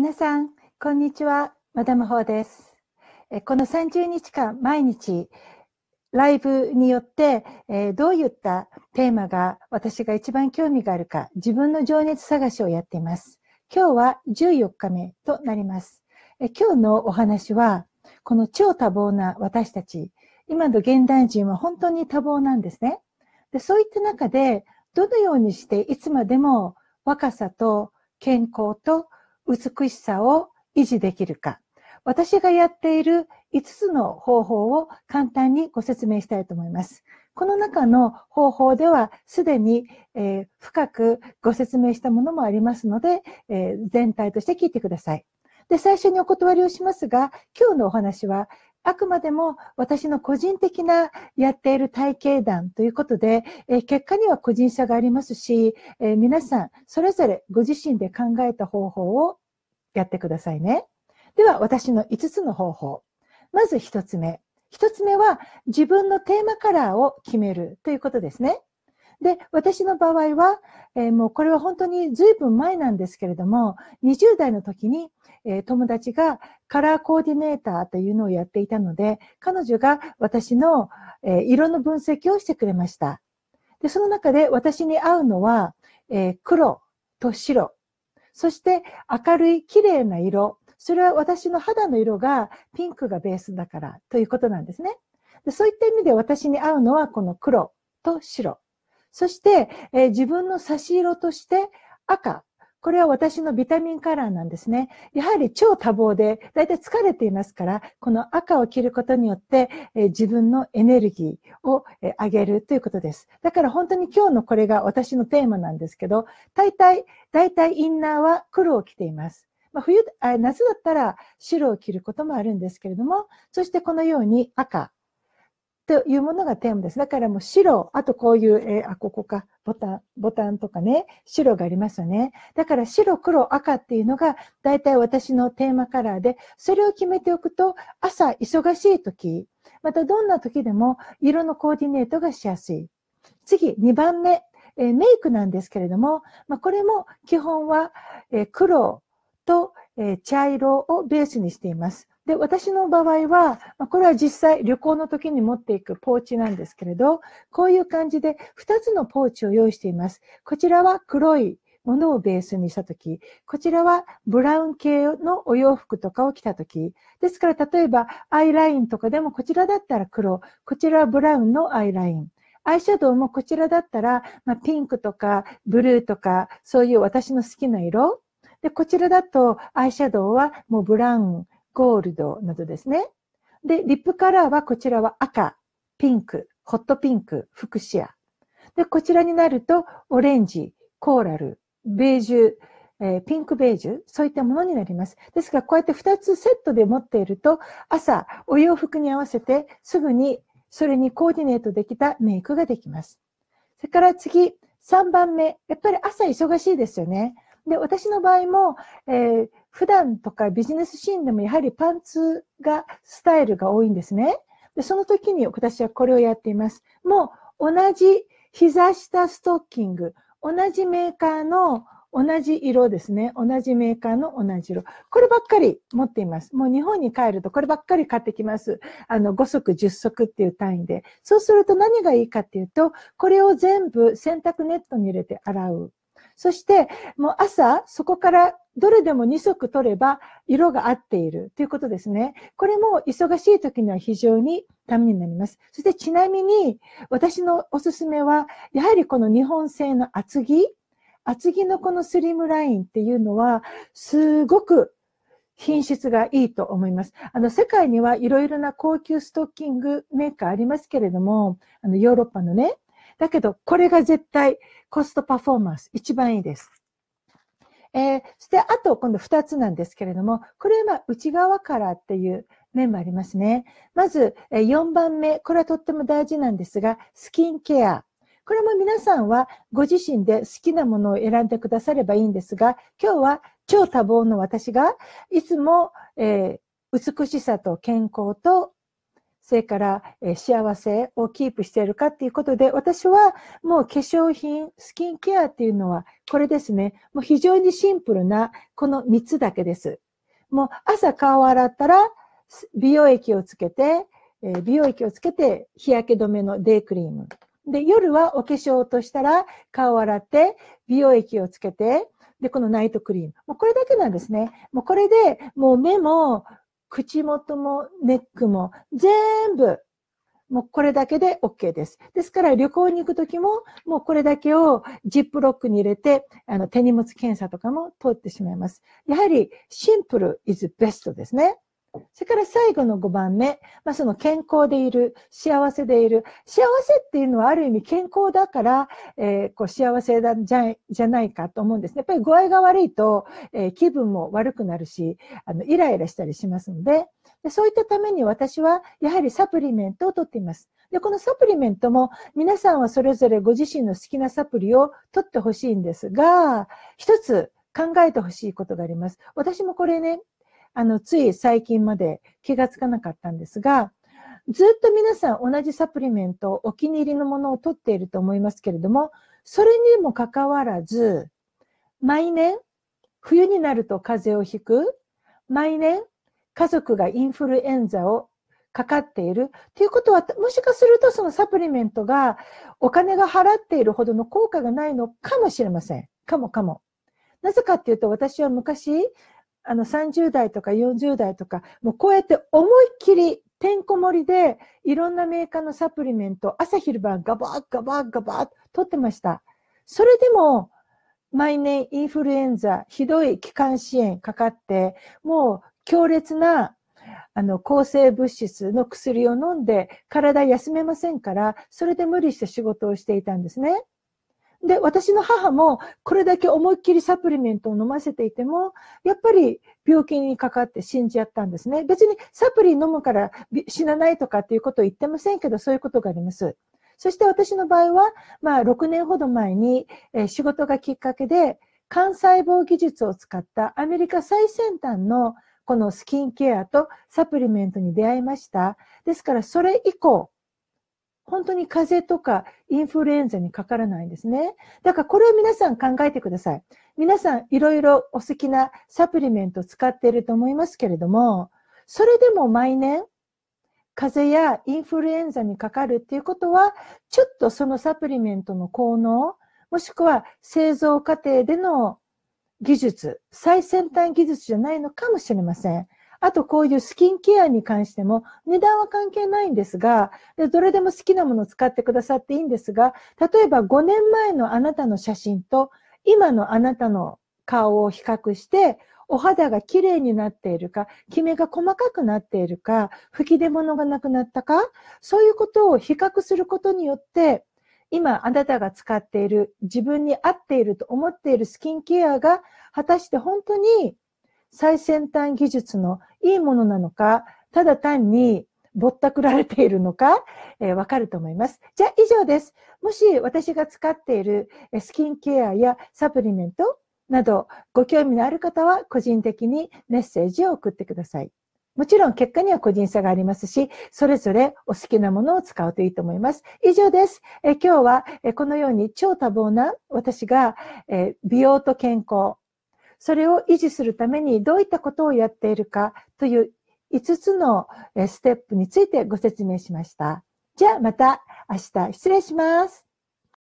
皆さん、こんにちは。マダムホーです。この30日間、毎日、ライブによって、えどういったテーマが私が一番興味があるか、自分の情熱探しをやっています。今日は14日目となります。え今日のお話は、この超多忙な私たち、今の現代人は本当に多忙なんですね。でそういった中で、どのようにしていつまでも若さと健康と美しさを維持できるか、私がやっている5つの方法を簡単にご説明したいと思います。この中の方法ではすでに、えー、深くご説明したものもありますので、えー、全体として聞いてください。で、最初にお断りをしますが、今日のお話はあくまでも私の個人的なやっている体系談ということで、え結果には個人差がありますし、え皆さんそれぞれご自身で考えた方法をやってくださいね。では、私の5つの方法。まず1つ目。1つ目は、自分のテーマカラーを決めるということですね。で、私の場合は、えー、もうこれは本当に随分前なんですけれども、20代の時に、えー、友達がカラーコーディネーターというのをやっていたので、彼女が私の、えー、色の分析をしてくれました。で、その中で私に合うのは、え黒と白そして明るい綺麗な色。それは私の肌の色がピンクがベースだからということなんですね。でそういった意味で私に合うのはこの黒と白。そして、えー、自分の差し色として赤、これは私のビタミンカラーなんですね。やはり超多忙で、だいたい疲れていますから、この赤を着ることによって、え自分のエネルギーを、え上げるということです。だから本当に今日のこれが私のテーマなんですけど、大体、大体インナーは黒を着ています。まあ、冬、夏だったら白を着ることもあるんですけれども、そしてこのように赤、というものがテーマです。だからもう白、あとこういう、えー、あ、ここか、ボタン、ボタンとかね、白がありますよね。だから白、黒、赤っていうのが大体私のテーマカラーで、それを決めておくと、朝忙しい時、またどんな時でも色のコーディネートがしやすい。次、2番目、えー、メイクなんですけれども、まあ、これも基本は、えー、黒と、え茶色をベースにしています。で、私の場合は、これは実際旅行の時に持っていくポーチなんですけれど、こういう感じで2つのポーチを用意しています。こちらは黒いものをベースにした時、こちらはブラウン系のお洋服とかを着た時、ですから例えばアイラインとかでもこちらだったら黒、こちらはブラウンのアイライン。アイシャドウもこちらだったら、まあ、ピンクとかブルーとか、そういう私の好きな色。で、こちらだとアイシャドウはもうブラウン、ゴールドなどですね。で、リップカラーはこちらは赤、ピンク、ホットピンク、フクシア。で、こちらになると、オレンジ、コーラル、ベージュ、えー、ピンクベージュ、そういったものになります。ですが、こうやって2つセットで持っていると、朝、お洋服に合わせて、すぐにそれにコーディネートできたメイクができます。それから次、3番目。やっぱり朝忙しいですよね。で、私の場合も、えー、普段とかビジネスシーンでもやはりパンツが、スタイルが多いんですね。で、その時に私はこれをやっています。もう同じ膝下ストッキング、同じメーカーの同じ色ですね。同じメーカーの同じ色。こればっかり持っています。もう日本に帰るとこればっかり買ってきます。あの、5足、10足っていう単位で。そうすると何がいいかっていうと、これを全部洗濯ネットに入れて洗う。そして、もう朝、そこからどれでも2足取れば色が合っているということですね。これも忙しい時には非常にためになります。そしてちなみに私のおすすめは、やはりこの日本製の厚着、厚着のこのスリムラインっていうのは、すごく品質がいいと思います。あの、世界にはいろいろな高級ストッキングメーカーありますけれども、あの、ヨーロッパのね、だけど、これが絶対コストパフォーマンス一番いいです。えー、そして、あと、今度二つなんですけれども、これはま内側からっていう面もありますね。まず、4番目、これはとっても大事なんですが、スキンケア。これも皆さんはご自身で好きなものを選んでくださればいいんですが、今日は超多忙の私が、いつも、えー、美しさと健康とそれから、え幸せをキープしているかっていうことで、私はもう化粧品、スキンケアっていうのは、これですね。もう非常にシンプルな、この3つだけです。もう朝顔を洗ったら、美容液をつけて、え美容液をつけて、日焼け止めのデイクリーム。で、夜はお化粧としたら、顔を洗って、美容液をつけて、で、このナイトクリーム。もうこれだけなんですね。もうこれで、もう目も口元もネックも全部、もうこれだけで OK です。ですから旅行に行くときも、もうこれだけをジップロックに入れて、あの手荷物検査とかも通ってしまいます。やはりシンプル is best ですね。それから最後の5番目、まあ、その健康でいる、幸せでいる。幸せっていうのはある意味健康だから、えー、こう幸せだじゃじゃないかと思うんですね。やっぱり具合が悪いと、えー、気分も悪くなるし、あの、イライラしたりしますのでで、そういったために私はやはりサプリメントを取っています。で、このサプリメントも皆さんはそれぞれご自身の好きなサプリを取ってほしいんですが、一つ考えてほしいことがあります。私もこれね、あの、つい最近まで気がつかなかったんですが、ずっと皆さん同じサプリメント、お気に入りのものを取っていると思いますけれども、それにもかかわらず、毎年、冬になると風邪をひく、毎年、家族がインフルエンザをかかっている。ということは、もしかするとそのサプリメントがお金が払っているほどの効果がないのかもしれません。かもかも。なぜかっていうと、私は昔、あの30代とか40代とか、もうこうやって思いっきりてんこ盛りでいろんなメーカーのサプリメント、朝昼晩ガバーガバーガバーと取ってました。それでも、毎年インフルエンザ、ひどい気管支援かかって、もう強烈なあの、抗生物質の薬を飲んで体休めませんから、それで無理して仕事をしていたんですね。で、私の母もこれだけ思いっきりサプリメントを飲ませていても、やっぱり病気にかかって死んじゃったんですね。別にサプリ飲むから死なないとかっていうことを言ってませんけど、そういうことがあります。そして私の場合は、まあ6年ほど前に、え仕事がきっかけで、肝細胞技術を使ったアメリカ最先端のこのスキンケアとサプリメントに出会いました。ですからそれ以降、本当に風邪とかインフルエンザにかからないんですね。だからこれを皆さん考えてください。皆さんいろいろお好きなサプリメントを使っていると思いますけれども、それでも毎年、風邪やインフルエンザにかかるっていうことは、ちょっとそのサプリメントの効能、もしくは製造過程での技術、最先端技術じゃないのかもしれません。あとこういうスキンケアに関しても、値段は関係ないんですが、どれでも好きなものを使ってくださっていいんですが、例えば5年前のあなたの写真と、今のあなたの顔を比較して、お肌が綺麗になっているか、キメが細かくなっているか、吹き出物がなくなったか、そういうことを比較することによって、今あなたが使っている、自分に合っていると思っているスキンケアが、果たして本当に最先端技術のいいものなのか、ただ単にぼったくられているのか、えー、わかると思います。じゃあ以上です。もし私が使っているスキンケアやサプリメントなどご興味のある方は個人的にメッセージを送ってください。もちろん結果には個人差がありますし、それぞれお好きなものを使うといいと思います。以上です。え今日はえこのように超多忙な私がえ美容と健康、それを維持するためにどういったことをやっているかという5つのステップについてご説明しました。じゃあまた明日失礼します。